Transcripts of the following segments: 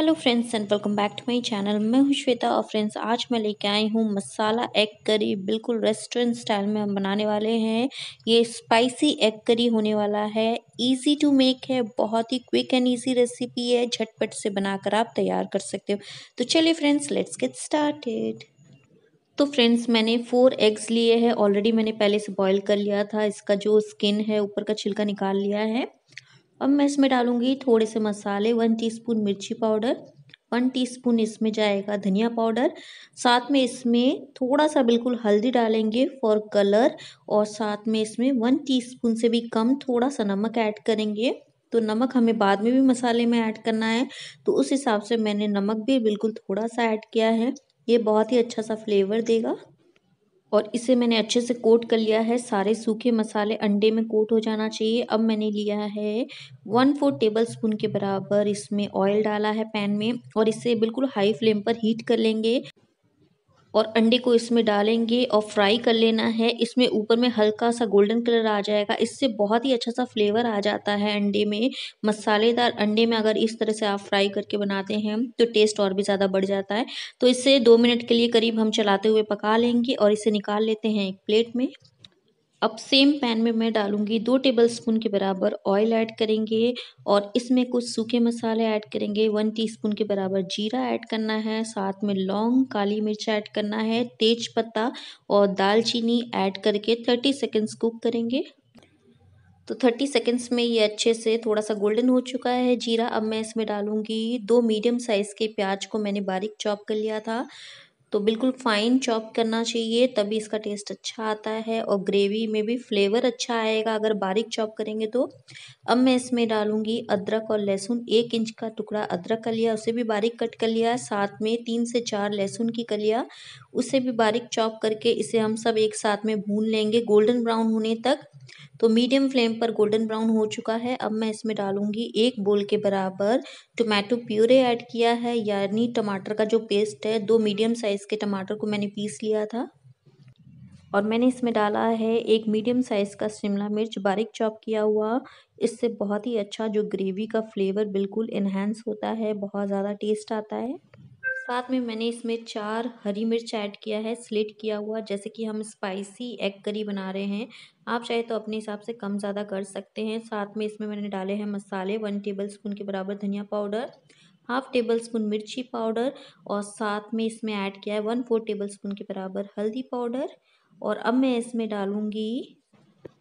hello friends and welcome back to my channel मैं हूं श्वेता और फ्रेंड्स आज मैं लेके आई हूं मसाला एग करी बिल्कुल रेस्टोरेंट स्टाइल में हम बनाने वाले हैं ये स्पाइसी एग करी होने वाला है इजी टू मेक है बहुत ही क्विक एंड इजी रेसिपी है झटपट से बनाकर आप तैयार कर सकते हो तो चलिए फ्रेंड्स लेट्स गेट स्टार्टेड तो फ्रेंड्स मैंने फोर एग्स लिए हैं ऑलरेडी मैंने पहले से बॉयल कर लिया था इसका जो स्किन है ऊपर का छिलका निकाल लिया है अब मैं इसमें डालूँगी थोड़े से मसाले वन टीस्पून मिर्ची पाउडर वन टीस्पून इसमें जाएगा धनिया पाउडर साथ में इसमें थोड़ा सा बिल्कुल हल्दी डालेंगे फॉर कलर और साथ में इसमें वन टीस्पून से भी कम थोड़ा सा नमक ऐड करेंगे तो नमक हमें बाद में भी मसाले में ऐड करना है तो उस हिसाब से मैंने नमक भी बिल्कुल थोड़ा सा ऐड किया है ये बहुत ही अच्छा सा फ्लेवर देगा और इसे मैंने अच्छे से कोट कर लिया है सारे सूखे मसाले अंडे में कोट हो जाना चाहिए अब मैंने लिया है वन फोर टेबल स्पून के बराबर इसमें ऑयल डाला है पैन में और इसे बिल्कुल हाई फ्लेम पर हीट कर लेंगे और अंडे को इसमें डालेंगे और फ्राई कर लेना है इसमें ऊपर में हल्का सा गोल्डन कलर आ जाएगा इससे बहुत ही अच्छा सा फ्लेवर आ जाता है अंडे में मसालेदार अंडे में अगर इस तरह से आप फ्राई करके बनाते हैं तो टेस्ट और भी ज़्यादा बढ़ जाता है तो इसे दो मिनट के लिए करीब हम चलाते हुए पका लेंगे और इसे निकाल लेते हैं एक प्लेट में अब सेम पैन में मैं डालूंगी दो टेबल स्पून के बराबर ऑयल ऐड करेंगे और इसमें कुछ सूखे मसाले ऐड करेंगे वन टीस्पून के बराबर जीरा ऐड करना है साथ में लौंग काली मिर्च ऐड करना है तेज पत्ता और दालचीनी ऐड करके थर्टी सेकेंड्स कुक करेंगे तो थर्टी सेकेंड्स में ये अच्छे से थोड़ा सा गोल्डन हो चुका है जीरा अब मैं इसमें डालूंगी दो मीडियम साइज़ के प्याज को मैंने बारीक चॉप कर लिया था तो बिल्कुल फाइन चॉप करना चाहिए तभी इसका टेस्ट अच्छा आता है और ग्रेवी में भी फ्लेवर अच्छा आएगा अगर बारीक चॉप करेंगे तो अब मैं इसमें डालूंगी अदरक और लहसुन एक इंच का टुकड़ा अदरक का लिया उसे भी बारीक कट कर लिया साथ में तीन से चार लहसुन की कलिया उसे भी बारीक चॉप करके इसे हम सब एक साथ में भून लेंगे गोल्डन ब्राउन होने तक तो मीडियम फ्लेम पर गोल्डन ब्राउन हो चुका है अब मैं इसमें डालूंगी एक बोल के बराबर टोमेटो प्यूरे ऐड किया है यानी टमाटर का जो पेस्ट है दो मीडियम साइज़ के टमाटर को मैंने पीस लिया था और मैंने इसमें डाला है एक मीडियम साइज़ का शिमला मिर्च बारीक चॉप किया हुआ इससे बहुत ही अच्छा जो ग्रेवी का फ्लेवर बिल्कुल इन्हेंस होता है बहुत ज़्यादा टेस्ट आता है साथ में मैंने इसमें चार हरी मिर्च ऐड किया है स्लिट किया हुआ जैसे कि हम स्पाइसी एग करी बना रहे हैं आप चाहे तो अपने हिसाब से कम ज़्यादा कर सकते हैं साथ में इसमें मैंने डाले हैं मसाले वन टेबल स्पून के बराबर धनिया पाउडर हाफ टेबल स्पून मिर्ची पाउडर और साथ में इसमें ऐड किया है वन फोर टेबल स्पून के बराबर हल्दी पाउडर और अब मैं इसमें डालूँगी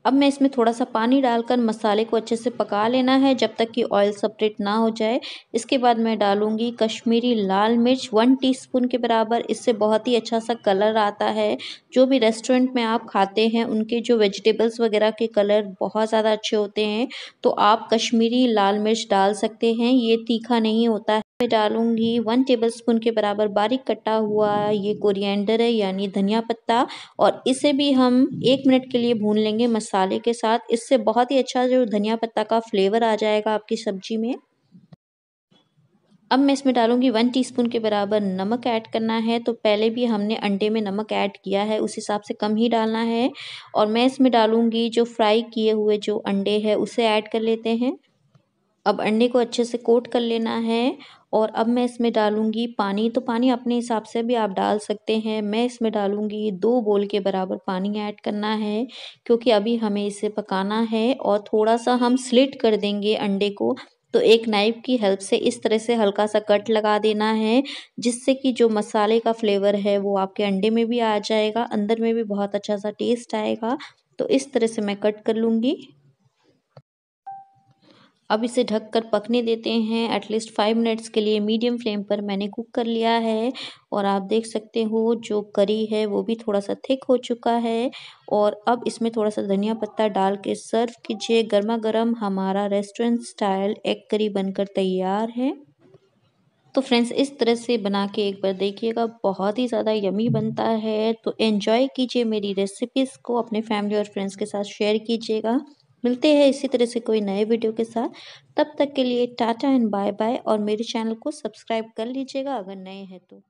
अब मैं इसमें थोड़ा सा पानी डालकर मसाले को अच्छे से पका लेना है जब तक कि ऑयल सेपरेट ना हो जाए इसके बाद मैं डालूँगी कश्मीरी लाल मिर्च वन टीस्पून के बराबर इससे बहुत ही अच्छा सा कलर आता है जो भी रेस्टोरेंट में आप खाते हैं उनके जो वेजिटेबल्स वगैरह के कलर बहुत ज़्यादा अच्छे होते हैं तो आप कश्मीरी लाल मिर्च डाल सकते हैं ये तीखा नहीं होता है मैं डालूंगी वन टेबल स्पून के बराबर बारीक कटा हुआ ये कोरिएंडर है यानी धनिया पत्ता और इसे भी हम एक मिनट के लिए भून लेंगे मसाले के साथ इससे बहुत ही अच्छा जो धनिया पत्ता का फ्लेवर आ जाएगा आपकी सब्जी में अब मैं इसमें डालूंगी वन टीस्पून के बराबर नमक ऐड करना है तो पहले भी हमने अंडे में नमक ऐड किया है उस हिसाब से कम ही डालना है और मैं इसमें डालूंगी जो फ्राई किए हुए जो अंडे हैं उसे ऐड कर लेते हैं अब अंडे को अच्छे से कोट कर लेना है और अब मैं इसमें डालूँगी पानी तो पानी अपने हिसाब से भी आप डाल सकते हैं मैं इसमें डालूँगी दो बोल के बराबर पानी ऐड करना है क्योंकि अभी हमें इसे पकाना है और थोड़ा सा हम स्लिट कर देंगे अंडे को तो एक नाइफ़ की हेल्प से इस तरह से हल्का सा कट लगा देना है जिससे कि जो मसाले का फ्लेवर है वो आपके अंडे में भी आ जाएगा अंदर में भी बहुत अच्छा सा टेस्ट आएगा तो इस तरह से मैं कट कर लूँगी अब इसे ढक कर पकने देते हैं एटलीस्ट फाइव मिनट्स के लिए मीडियम फ्लेम पर मैंने कुक कर लिया है और आप देख सकते हो जो करी है वो भी थोड़ा सा थिक हो चुका है और अब इसमें थोड़ा सा धनिया पत्ता डाल के सर्व कीजिए गर्मा गर्म हमारा रेस्टोरेंट स्टाइल एग करी बनकर तैयार है तो फ्रेंड्स इस तरह से बना के एक बार देखिएगा बहुत ही ज़्यादा यमी बनता है तो एन्जॉय कीजिए मेरी रेसिपीज़ को अपने फैमिली और फ्रेंड्स के साथ शेयर कीजिएगा मिलते हैं इसी तरह से कोई नए वीडियो के साथ तब तक के लिए टाटा एंड बाय बाय और मेरे चैनल को सब्सक्राइब कर लीजिएगा अगर नए हैं तो